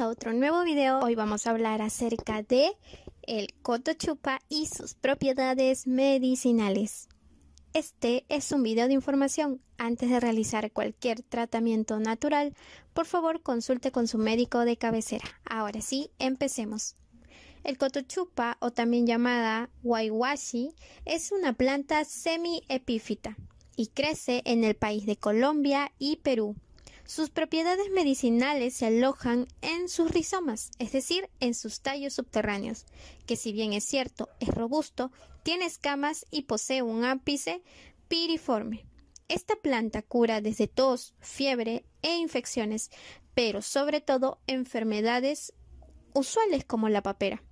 a otro nuevo video. Hoy vamos a hablar acerca de el Cotochupa y sus propiedades medicinales. Este es un video de información. Antes de realizar cualquier tratamiento natural, por favor consulte con su médico de cabecera. Ahora sí, empecemos. El cotochupa, o también llamada guayuashi, es una planta semi-epífita y crece en el país de Colombia y Perú. Sus propiedades medicinales se alojan en sus rizomas, es decir, en sus tallos subterráneos, que si bien es cierto, es robusto, tiene escamas y posee un ápice piriforme. Esta planta cura desde tos, fiebre e infecciones, pero sobre todo enfermedades usuales como la papera.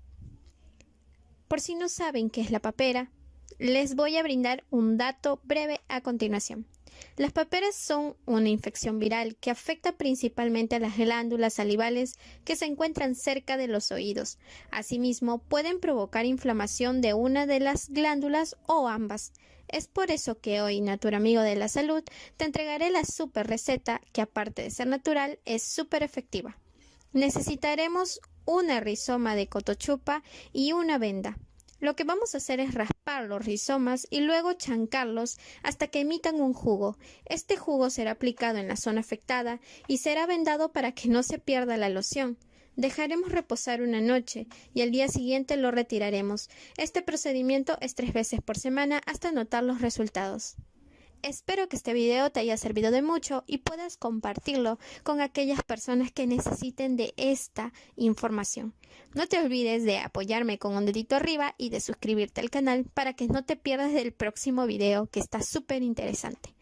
Por si no saben qué es la papera, les voy a brindar un dato breve a continuación. Las paperas son una infección viral que afecta principalmente a las glándulas salivales que se encuentran cerca de los oídos. Asimismo, pueden provocar inflamación de una de las glándulas o ambas. Es por eso que hoy, naturamigo Amigo de la Salud, te entregaré la super receta que aparte de ser natural, es súper efectiva. Necesitaremos una rizoma de cotochupa y una venda. Lo que vamos a hacer es raspar los rizomas y luego chancarlos hasta que emitan un jugo. Este jugo será aplicado en la zona afectada y será vendado para que no se pierda la loción. Dejaremos reposar una noche y al día siguiente lo retiraremos. Este procedimiento es tres veces por semana hasta notar los resultados. Espero que este video te haya servido de mucho y puedas compartirlo con aquellas personas que necesiten de esta información. No te olvides de apoyarme con un dedito arriba y de suscribirte al canal para que no te pierdas del próximo video que está súper interesante.